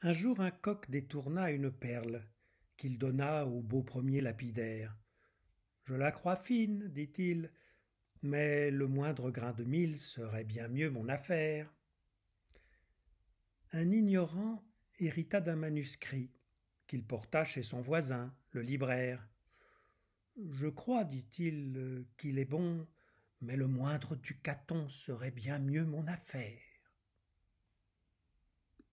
Un jour un coq détourna une perle, qu'il donna au beau premier lapidaire. Je la crois fine, dit il, mais le moindre grain de mille serait bien mieux mon affaire. Un ignorant hérita d'un manuscrit, qu'il porta chez son voisin, le libraire. Je crois, dit il, qu'il est bon, mais le moindre ducaton serait bien mieux mon affaire.